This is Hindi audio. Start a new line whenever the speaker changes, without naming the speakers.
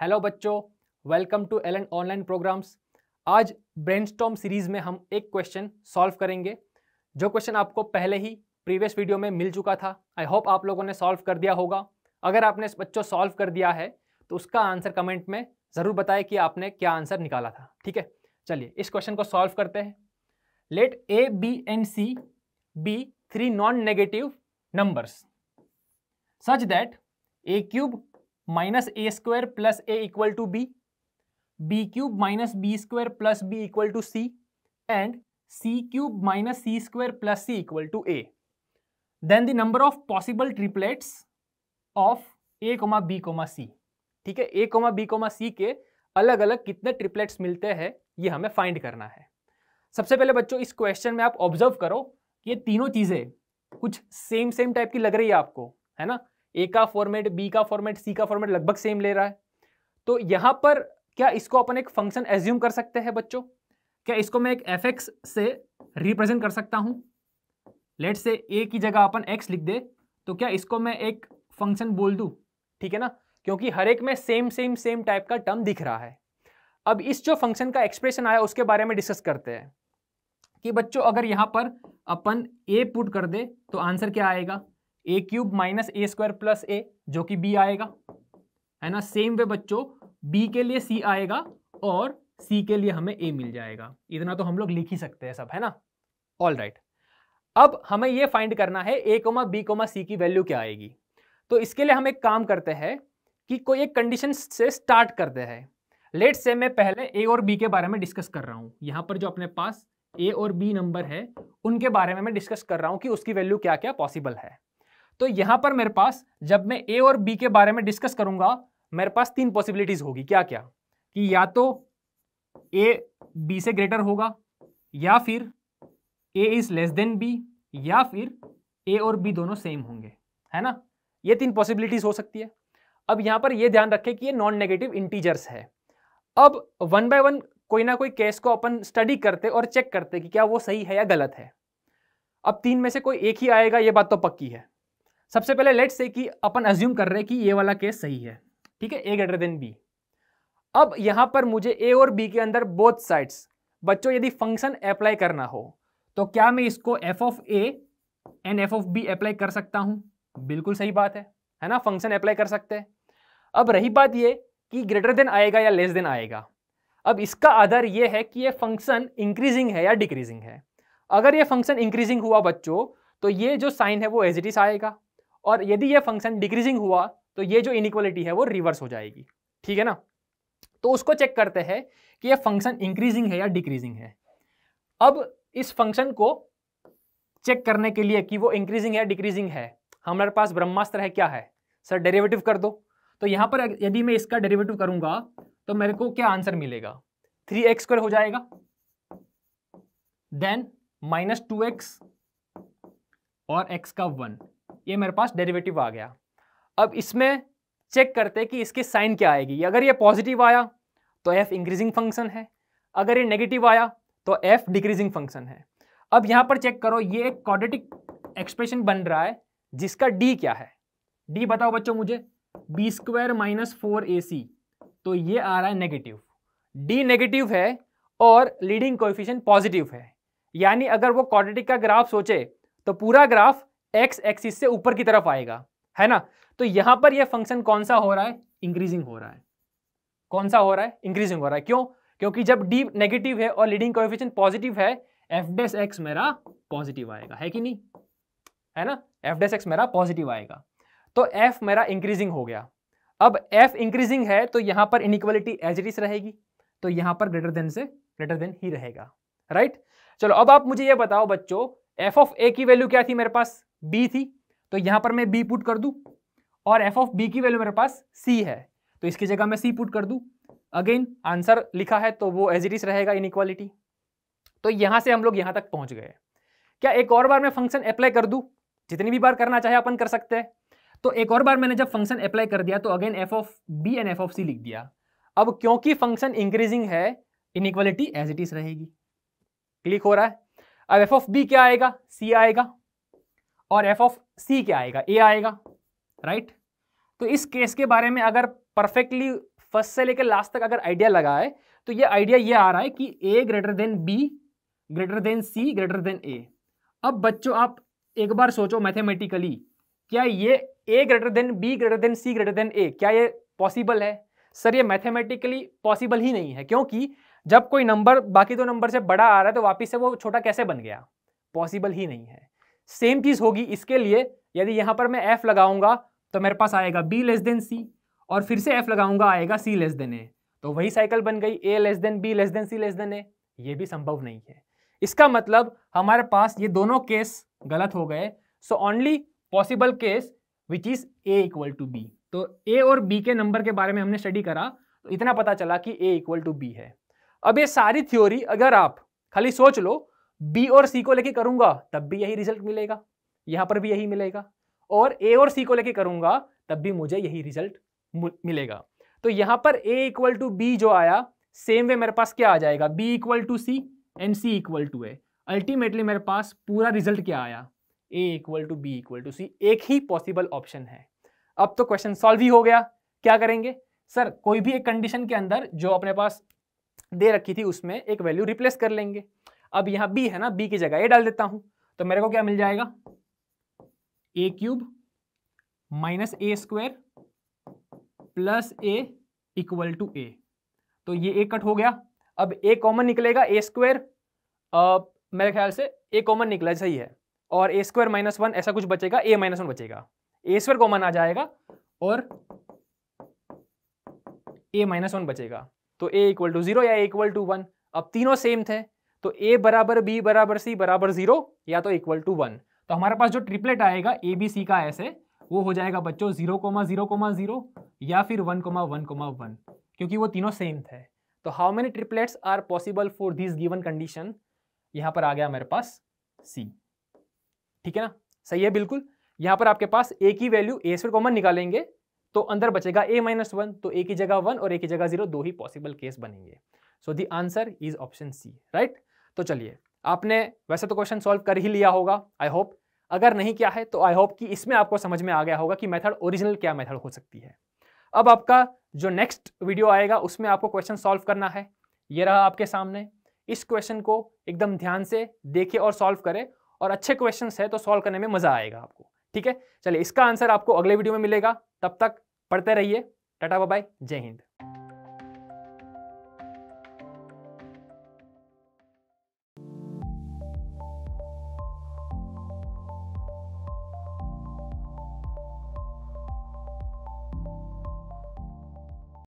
हेलो बच्चों welcome to L and online programs आज ब्रेनस्टॉम सीरीज में हम एक क्वेश्चन सॉल्व करेंगे जो क्वेश्चन आपको पहले ही प्रीवियस वीडियो में मिल चुका था आई होप आप लोगों ने सॉल्व कर दिया होगा अगर आपने इस बच्चों सॉल्व कर दिया है तो उसका आंसर कमेंट में ज़रूर बताएं कि आपने क्या आंसर निकाला था ठीक है चलिए इस क्वेश्चन को सॉल्व करते हैं let A B and C be three non negative numbers such that A cube minus A square plus A equal to B B cube minus B square plus B equal to C and C cube minus C square plus C equal to A then the number of possible triplets of A comma B comma C ठीक है A comma B comma C के अलग अलग कितने ट्रिपलेट्स मिलते हैं ये हमें फाइंड करना है सबसे पहले बच्चों इस क्वेश्चन में आप ऑब्जर्व करो कि ये तीनों चीज़ें कुछ सेम सेम टाइप की लग रही है आपको है ना ए का फॉर्मेट बी का फॉर्मेट सी का फॉर्मेट लगभग सेम ले रहा है तो यहाँ पर क्या इसको अपन एक फंक्शन एज्यूम कर सकते हैं बच्चों क्या इसको मैं एक एफ एक्स से रिप्रेजेंट कर सकता हूँ लेट से ए की जगह अपन एक्स लिख दे तो क्या इसको मैं एक फंक्शन बोल दूँ ठीक है ना क्योंकि हर एक में सेम सेम सेम टाइप का टर्म दिख रहा है अब इस जो फंक्शन का एक्सप्रेशन आया उसके बारे में डिस्कस करते हैं कि बच्चों अगर यहाँ पर अपन ए पुट कर दे तो आंसर क्या आएगा A cube minus A square plus A जो कि बी आएगा है ना सेम वे बच्चों बी के लिए सी आएगा और सी के लिए हमें ए मिल जाएगा इतना तो हम लोग लिख ही सकते हैं सब है ना ऑल राइट right. अब हमें ये फाइंड करना है A comma B comma C की वैल्यू क्या आएगी तो इसके लिए हम एक काम करते हैं कि कोई एक कंडीशन से स्टार्ट करते हैं लेट से मैं पहले ए और बी के बारे में डिस्कस कर रहा हूँ यहाँ पर जो अपने पास ए और बी नंबर है उनके बारे में मैं डिस्कस कर रहा हूँ कि उसकी वैल्यू क्या क्या पॉसिबल है तो यहां पर मेरे पास जब मैं ए और बी के बारे में डिस्कस करूंगा मेरे पास तीन पॉसिबिलिटीज होगी क्या क्या कि या तो ए बी से ग्रेटर होगा या फिर A is less than B या फिर ए और बी दोनों सेम होंगे है ना ये तीन पॉसिबिलिटीज हो सकती है अब यहां पर यह ध्यान रखें कि ये नॉन नेगेटिव इंटीजर्स है अब वन बाय वन कोई ना कोई केस को अपन स्टडी करते और चेक करते कि क्या वो सही है या गलत है अब तीन में से कोई एक ही आएगा ये बात तो पक्की है सबसे पहले लेट्स से कि अपन एज्यूम कर रहे हैं कि ये वाला केस सही है ठीक है ए ग्रेटर देन बी अब यहां पर मुझे ए और बी के अंदर बोथ साइड्स बच्चों यदि फंक्शन अप्लाई करना हो तो क्या मैं इसको F of A and F of B apply कर सकता हूं बिल्कुल सही बात है है ना फंक्शन अप्लाई कर सकते हैं अब रही बात ये कि ग्रेटर देन आएगा या लेस देन आएगा अब इसका आधार ये है कि ये फंक्शन इंक्रीजिंग है या डिक्रीजिंग है अगर ये फंक्शन इंक्रीजिंग हुआ बच्चों तो ये जो साइन है वो एज इट इज आएगा और यदि ये फंक्शन डिक्रीजिंग हुआ तो ये जो इनिक्वालिटी है वो रिवर्स हो जाएगी ठीक है ना तो उसको चेक करते हैं कि ये फंक्शन इंक्रीजिंग है या डिक्रीजिंग है अब इस फंक्शन को चेक करने के लिए कि वो इंक्रीजिंग है या डिक्रीजिंग है हमारे पास ब्रह्मास्त्र है क्या है सर डेरिवेटिव कर दो तो यहां पर यदि मैं इसका डेरिवेटिव करूंगा तो मेरे को क्या आंसर मिलेगा थ्री एक्स स्क्वायर हो जाएगा देन माइनस टू एक्स और एक्स का वन ये मेरे पास डेरिवेटिव आ गया अब इसमें चेक करते हैं कि इसकी साइन क्या आएगी अगर ये पॉजिटिव आया तो एफ इंक्रीजिंग फंक्शन है अगर ये नेगेटिव आया तो एफ डिक्रीजिंग फंक्शन है अब यहाँ पर चेक करो ये एक क्वाड्रेटिक एक्सप्रेशन बन रहा है जिसका डी क्या है डी बताओ बच्चों मुझे B square minus four A C तो ये आ रहा है नेगेटिव डी नेगेटिव है और लीडिंग कोएफिशिएंट पॉजिटिव है यानी अगर वो क्वाड्रेटिक का ग्राफ सोचे तो पूरा ग्राफ एक्स एक्सिस से ऊपर की तरफ आएगा है ना तो यहां पर यह फंक्शन कौन सा हो रहा है इंक्रीजिंग हो रहा है कौन सा हो रहा है इंक्रीजिंग हो रहा है क्यों क्योंकि जब डी नेगेटिव है और लीडिंग कोएफिशिएंट पॉजिटिव है एफ डेस एक्स मेरा पॉजिटिव आएगा है कि नहीं है ना एफ डेस एक्स मेरा पॉजिटिव आएगा तो एफ मेरा इंक्रीजिंग हो गया अब एफ इंक्रीजिंग है तो यहां पर इनिक्वलिटी एज इट इज रहेगी तो यहां पर ग्रेटर देन से ग्रेटर देन ही रहेगा राइट चलो अब आप मुझे यह बताओ बच्चों एफ ऑफ ए की वैल्यू क्या थी मेरे पास बी थी तो यहां पर मैं बी पुट कर दू और एफ ऑफ बी की वैल्यू मेरे पास सी है तो इसकी जगह मैं सी पुट कर दू अगेन आंसर लिखा है तो वो एज इट इज रहेगा इनइक्वालिटी तो यहां से हम लोग यहां तक पहुंच गए क्या एक और बार मैं फंक्शन अप्लाई कर दू जितनी भी बार करना चाहे अपन कर सकते हैं तो एक और बार मैंने जब फंक्शन अप्लाई कर दिया तो again F of B and F of C लिख दिया अब क्योंकि फंक्शन इंक्रीजिंग है inequality as it is रहेगी क्लिक हो रहा है अब एफ ऑफ बी क्या आएगा सी आएगा और एफ ऑफ सी क्या आएगा ए आएगा राइट तो इस केस के बारे में अगर परफेक्टली फर्स्ट से लेकर लास्ट तक अगर आइडिया लगा है तो ये आइडिया ये आ रहा है कि A greater than B greater than C greater than A अब बच्चों आप एक बार सोचो मैथमेटिकली क्या ये A greater than B greater than C greater than A क्या ये पॉसिबल है सर ये मैथमेटिकली पॉसिबल ही नहीं है क्योंकि जब कोई नंबर बाकी दो नंबर से बड़ा आ रहा है तो वापिस से वो छोटा कैसे बन गया पॉसिबल ही नहीं है सेम चीज़ होगी इसके लिए यदि यहां पर मैं एफ़ लगाऊंगा तो मेरे पास आएगा बी लेस देन सी और फिर से एफ़ लगाऊंगा आएगा सी लेस देन ए तो वही साइकिल बन गई A less than B less than C less than A ये भी संभव नहीं है इसका मतलब हमारे पास ये दोनों केस गलत हो गए so only possible case which is A equal to B तो ए और बी के नंबर के बारे में हमने स्टडी करा तो इतना पता चला कि ए इक्वल टू बी है अब ये सारी थ्योरी अगर आप खाली सोच लो बी और सी को लेके करूंगा तब भी यही रिजल्ट मिलेगा यहां पर भी यही मिलेगा और ए और सी को लेके करूंगा तब भी मुझे यही रिजल्ट मिलेगा तो यहां पर ए इक्वल टू बी जो आया सेम वे मेरे पास क्या आ जाएगा B equal to C and C equal to A ultimately मेरे पास पूरा रिजल्ट क्या आया A equal to B equal to C एक ही पॉसिबल ऑप्शन है अब तो क्वेश्चन सॉल्व ही हो गया क्या करेंगे सर कोई भी एक कंडीशन के अंदर जो अपने पास दे रखी थी उसमें एक वैल्यू रिप्लेस कर लेंगे अब यहां बी है ना बी की जगह ए डाल देता हूं तो मेरे को क्या मिल जाएगा A cube minus A square plus A equal to A तो ये ए कट हो गया अब ए कॉमन निकलेगा ए स्क्वायर मेरे ख्याल से ए कॉमन निकला सही है और ए स्क्वायर माइनस वन ऐसा कुछ बचेगा ए माइनस वन बचेगा ए स्क्वायर कॉमन आ जाएगा और ए माइनस वन बचेगा तो ए इक्वल टू जीरो या ए इक्वल टू वन अब तीनों सेम थे तो ए बराबर बी बराबर सी बराबर जीरो या तो इक्वल टू वन तो हमारे पास जो ट्रिपलेट आएगा ए बी सी का ऐसे वो हो जाएगा बच्चों zero comma zero comma zero या फिर one comma one comma one क्योंकि वो तीनों सेम थे तो how many triplets are possible for this given condition यहाँ पर आ गया मेरे पास सी ठीक है ना सही है बिल्कुल यहाँ पर आपके पास ए की वैल्यू ए से कॉमन निकालेंगे तो अंदर बचेगा ए माइनस वन तो ए की जगह वन और ए की जगह जीरो दो ही पॉसिबल केस बनेंगे so the answer is option C right तो चलिए आपने वैसे तो क्वेश्चन सॉल्व कर ही लिया होगा आई होप अगर नहीं किया है तो आई होप कि इसमें आपको समझ में आ गया होगा कि मेथड ओरिजिनल क्या मेथड हो सकती है अब आपका जो नेक्स्ट वीडियो आएगा उसमें आपको क्वेश्चन सॉल्व करना है ये रहा आपके सामने इस क्वेश्चन को एकदम ध्यान से देखे और सॉल्व करें और अच्छे क्वेश्चन है तो सॉल्व करने में मज़ा आएगा आपको ठीक है चलिए इसका आंसर आपको अगले वीडियो में मिलेगा तब तक पढ़ते रहिए टाटा बाय जय हिंद